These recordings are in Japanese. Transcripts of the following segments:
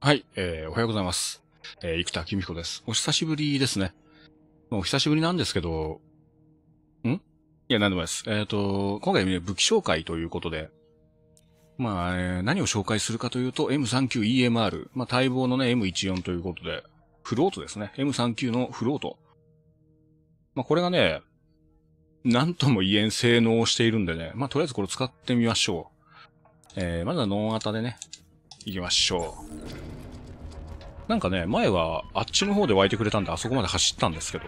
はい、えー、おはようございます。えー、生田公彦です。お久しぶりですね。お久しぶりなんですけど、んいや、なんでもないです。えっ、ー、と、今回、ね、武器紹介ということで、まあ、えー、何を紹介するかというと、M39EMR、まあ、待望のね、M14 ということで、フロートですね。M39 のフロート。まあ、これがね、なんとも言えん性能をしているんでね、まあ、とりあえずこれ使ってみましょう。えー、まずはノンアタでね、行きましょう。なんかね、前はあっちの方で湧いてくれたんであそこまで走ったんですけど、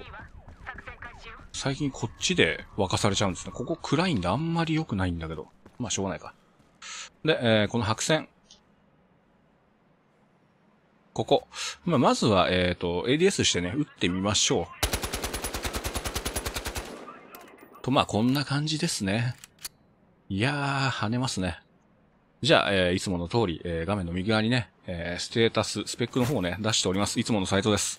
最近こっちで沸かされちゃうんですね。ここ暗いんであんまり良くないんだけど。まあしょうがないか。で、えー、この白線。ここ。まあ、まずは、えっ、ー、と、ADS してね、打ってみましょう。と、まあこんな感じですね。いやー、跳ねますね。じゃあ、えー、いつもの通り、えー、画面の右側にね、えー、ステータス、スペックの方をね、出しております。いつものサイトです。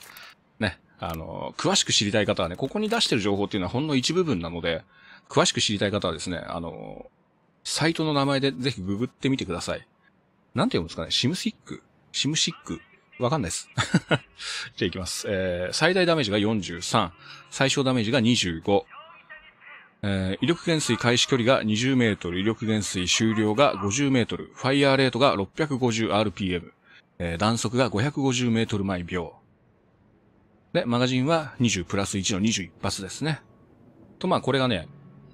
ね。あの詳しく知りたい方はね、ここに出してる情報っていうのはほんの一部分なので、詳しく知りたい方はですね、あのサイトの名前でぜひググってみてください。なんて読むんですかねシムシックシムシックわかんないです。じゃあいきます。えー、最大ダメージが43、最小ダメージが25、えー、威力減衰開始距離が20メートル、威力減衰終了が50メートル、ファイヤーレートが 650rpm、えー、弾速が550メートル毎秒。で、マガジンは20プラス1の21発ですね。と、まあこれがね、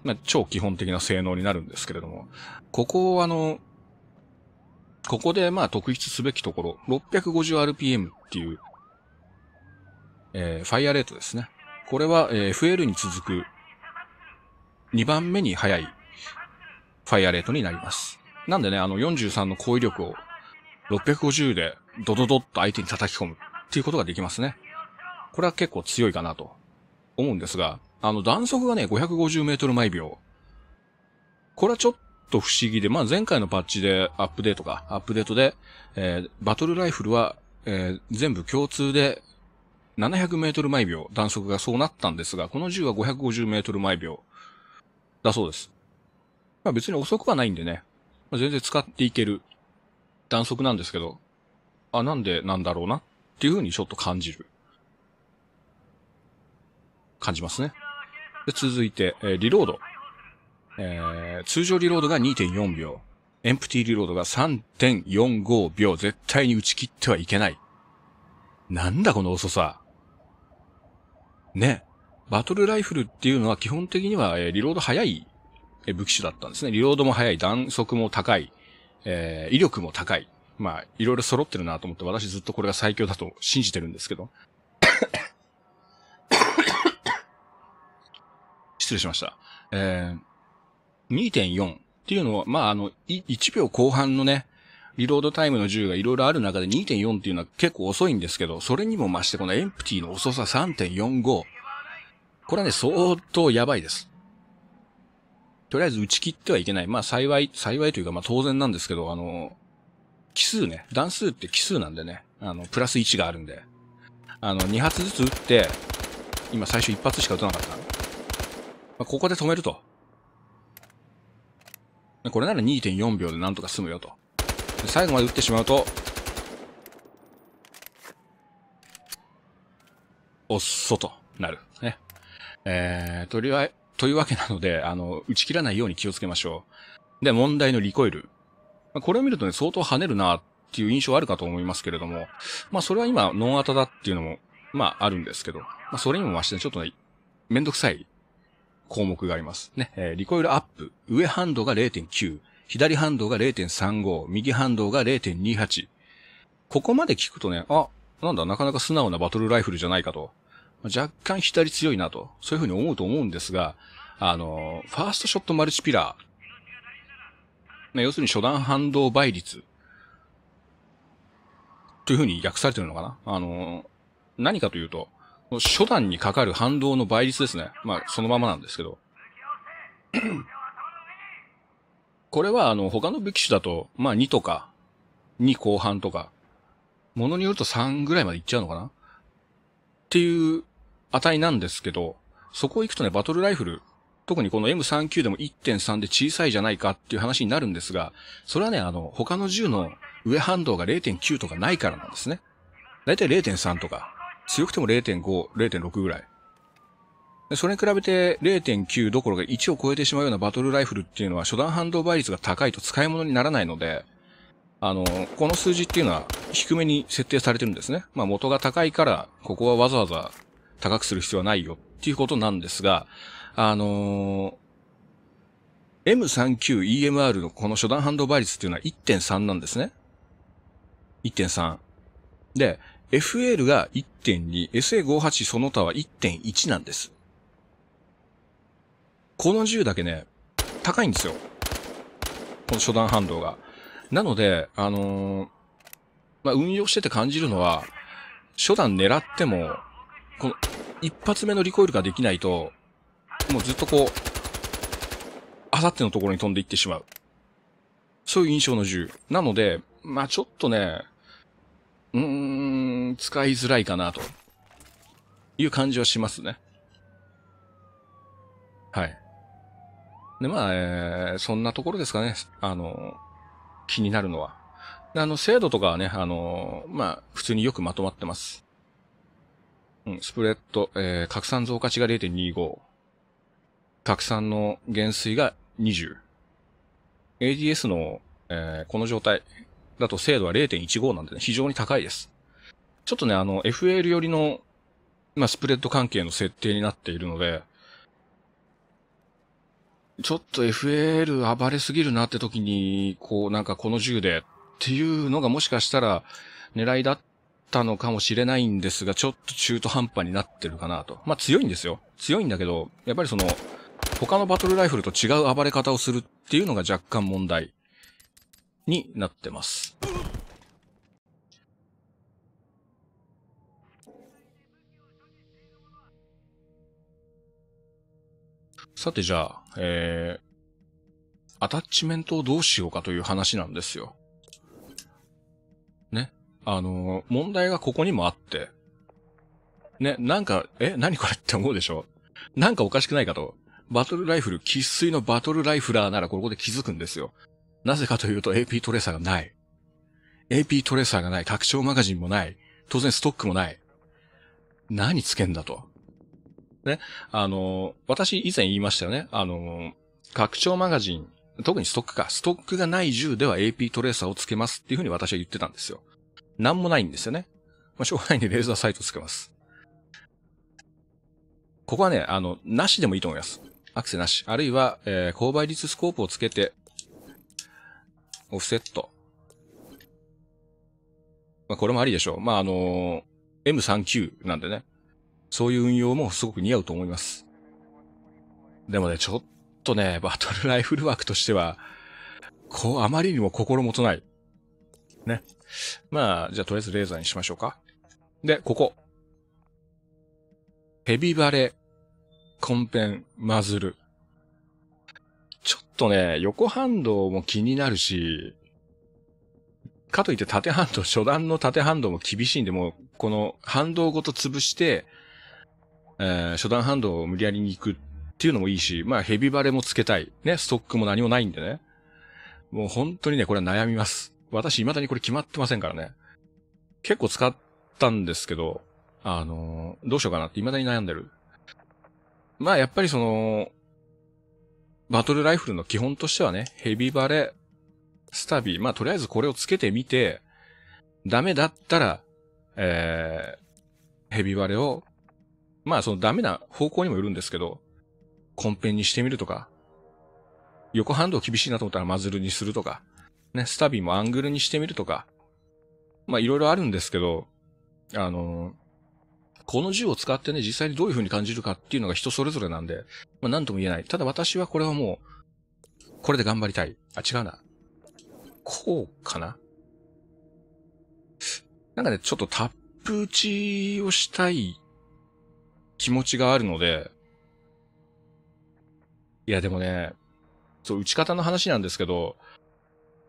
まあ超基本的な性能になるんですけれども、ここをあの、ここでまあ特筆すべきところ、650rpm っていう、えー、ファイアレートですね。これは、えー、FL に続く2番目に速いファイアレートになります。なんでね、あの43の攻撃力を650でドドドッと相手に叩き込むっていうことができますね。これは結構強いかなと思うんですが、あの弾速がね、550メートル毎秒。これはちょっと不思議で、まあ、前回のパッチでアップデートか、アップデートで、えー、バトルライフルは、えー、全部共通で700メートル毎秒弾速がそうなったんですが、この銃は550メートル毎秒。だそうです。まあ別に遅くはないんでね、まあ、全然使っていける弾速なんですけど、あ、なんでなんだろうなっていう風にちょっと感じる。感じますね。で続いて、えー、リロード。えー、通常リロードが2.4秒。エンプティリロードが3.45秒。絶対に打ち切ってはいけない。なんだこの遅さ。ね。バトルライフルっていうのは基本的には、えリロード早い武器種だったんですね。リロードも早い、弾速も高い、えー、威力も高い。まあ、いろいろ揃ってるなと思って、私ずっとこれが最強だと信じてるんですけど。失礼しました。えー、2.4っていうのは、まあ、あの、1秒後半のね、リロードタイムの銃がいろいろある中で2.4っていうのは結構遅いんですけど、それにも増してこのエンプティの遅さ3.45。これはね、相当やばいです。とりあえず打ち切ってはいけない。まあ幸い、幸いというかまあ当然なんですけど、あの、奇数ね、段数って奇数なんでね、あの、プラス1があるんで、あの、2発ずつ撃って、今最初1発しか撃たなかった。まあ、ここで止めると。これなら2.4秒でなんとか済むよと。最後まで撃ってしまうと、おっそとなる。えー、とりあえ、というわけなので、あの、打ち切らないように気をつけましょう。で、問題のリコイル。これを見るとね、相当跳ねるなっていう印象あるかと思いますけれども、まあそれは今、ノンアタだっていうのも、まああるんですけど、まあそれにもまして、ね、ちょっとね、めんどくさい項目があります。ね、えー、リコイルアップ、上ハンドが0.9、左ハンドが0.35、右ハンドが0.28。ここまで聞くとね、あ、なんだ、なかなか素直なバトルライフルじゃないかと。若干左強いなと、そういうふうに思うと思うんですが、あの、ファーストショットマルチピラー、あ、要するに初段反動倍率、というふうに訳されてるのかなあの、何かというと、初段にかかる反動の倍率ですね。まあ、そのままなんですけど。これは、あの、他の武器種だと、まあ2とか、2後半とか、ものによると3ぐらいまでいっちゃうのかなっていう値なんですけど、そこ行くとね、バトルライフル、特にこの M39 でも1.3で小さいじゃないかっていう話になるんですが、それはね、あの、他の銃の上反動が0.9とかないからなんですね。だいたい0.3とか、強くても0.5、0.6ぐらい。それに比べて0.9どころか1を超えてしまうようなバトルライフルっていうのは初段反動倍率が高いと使い物にならないので、あの、この数字っていうのは低めに設定されてるんですね。まあ元が高いから、ここはわざわざ高くする必要はないよっていうことなんですが、あのー、M39EMR のこの初段反動倍率っていうのは1.3なんですね。1.3。で、FL が1.2、SA58 その他は1.1なんです。この銃だけね、高いんですよ。この初段反動が。なので、あのー、まあ、運用してて感じるのは、初段狙っても、この、一発目のリコイルができないと、もうずっとこう、あさってのところに飛んでいってしまう。そういう印象の銃。なので、まあちょっとね、うーん、使いづらいかな、という感じはしますね。はい。で、まあ、えー、そんなところですかね。あの、気になるのは。あの、精度とかはね、あの、まあ、普通によくまとまってます。うん、スプレッド、えー、拡散増加値が0.25。拡散の減衰が20。ADS の、えー、この状態だと精度は0.15なんでね、非常に高いです。ちょっとね、あの、FL 寄りの、まあ、スプレッド関係の設定になっているので、ちょっと FL 暴れすぎるなって時に、こうなんかこの銃でっていうのがもしかしたら狙いだったのかもしれないんですが、ちょっと中途半端になってるかなと。まあ強いんですよ。強いんだけど、やっぱりその、他のバトルライフルと違う暴れ方をするっていうのが若干問題になってます。さてじゃあ、えー、アタッチメントをどうしようかという話なんですよ。あの、問題がここにもあって、ね、なんか、え、何これって思うでしょなんかおかしくないかと。バトルライフル、喫水のバトルライフラーならここで気づくんですよ。なぜかというと AP トレーサーがない。AP トレーサーがない、拡張マガジンもない、当然ストックもない。何つけんだと。ね、あの、私以前言いましたよね。あの、拡張マガジン、特にストックか、ストックがない銃では AP トレーサーをつけますっていうふうに私は言ってたんですよ。なんもないんですよね。まあ、しょうがないんでレーザーサイトつけます。ここはね、あの、なしでもいいと思います。アクセなし。あるいは、えー、勾配率スコープをつけて、オフセット。まあ、これもありでしょう。まあ、あのー、M39 なんでね。そういう運用もすごく似合うと思います。でもね、ちょっとね、バトルライフル枠としては、こう、あまりにも心もとない。ね。まあ、じゃあとりあえずレーザーにしましょうか。で、ここ。ヘビバレ、コンペン、マズル。ちょっとね、横反動も気になるし、かといって縦反動、初段の縦反動も厳しいんで、もう、この反動ごと潰して、えー、初段反動を無理やりに行くっていうのもいいし、まあヘビバレもつけたい。ね、ストックも何もないんでね。もう本当にね、これは悩みます。私未だにこれ決まってませんからね。結構使ったんですけど、あの、どうしようかなって未だに悩んでる。まあやっぱりその、バトルライフルの基本としてはね、ヘビバレ、スタビー、まあとりあえずこれをつけてみて、ダメだったら、えー、ヘビバレを、まあそのダメな方向にもよるんですけど、コンペンにしてみるとか、横ハンド厳しいなと思ったらマズルにするとか、ね、スタビもアングルにしてみるとか、まいろいろあるんですけど、あのこの銃を使ってね、実際にどういう風に感じるかっていうのが人それぞれなんで、まあ何とも言えない。ただ私はこれはもう、これで頑張りたい。あ、違うな。こうかななんかね、ちょっとタップ打ちをしたい気持ちがあるので、いやでもね、そう、打ち方の話なんですけど、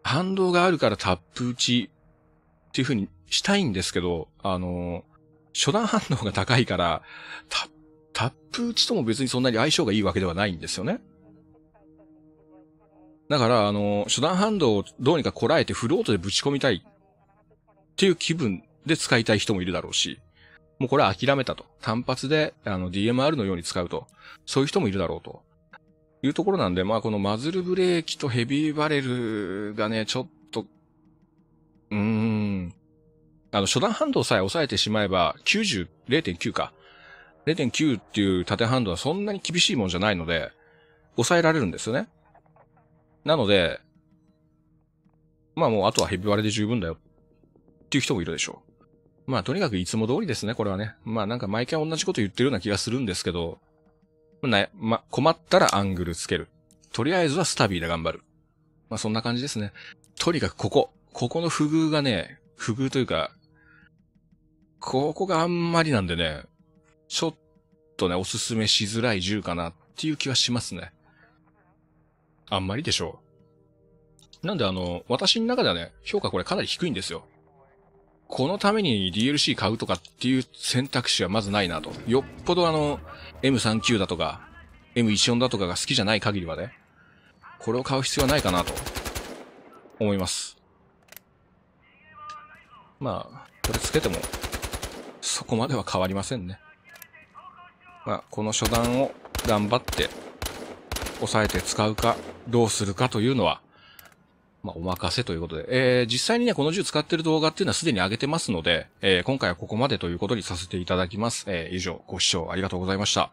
反動があるからタップ打ちっていう風にしたいんですけど、あの、初段反応が高いから、タップ、タップ打ちとも別にそんなに相性がいいわけではないんですよね。だから、あの、初段反動をどうにかこらえてフロートでぶち込みたいっていう気分で使いたい人もいるだろうし、もうこれは諦めたと。単発で、あの、DMR のように使うと。そういう人もいるだろうと。いうところなんで、まあこのマズルブレーキとヘビーバレルがね、ちょっと、うーん、あの初段ハンドさえ抑えてしまえば90、0.9か。0.9っていう縦ハンドはそんなに厳しいもんじゃないので、抑えられるんですよね。なので、まあもうあとはヘビ割れで十分だよっていう人もいるでしょう。まあとにかくいつも通りですね、これはね。まあなんか毎回同じこと言ってるような気がするんですけど、な、ま、困ったらアングルつける。とりあえずはスタビーで頑張る。まあ、そんな感じですね。とにかくここ。ここの不遇がね、不遇というか、ここがあんまりなんでね、ちょっとね、おすすめしづらい銃かなっていう気はしますね。あんまりでしょう。なんであの、私の中ではね、評価これかなり低いんですよ。このために DLC 買うとかっていう選択肢はまずないなと。よっぽどあの、M39 だとか、M14 だとかが好きじゃない限りはね、これを買う必要はないかなと、思います。まあ、これつけても、そこまでは変わりませんね。まあ、この初段を頑張って、抑えて使うか、どうするかというのは、まあ、お任せということで、えー、実際にね、この銃使ってる動画っていうのはすでに上げてますので、えー、今回はここまでということにさせていただきます。えー、以上、ご視聴ありがとうございました。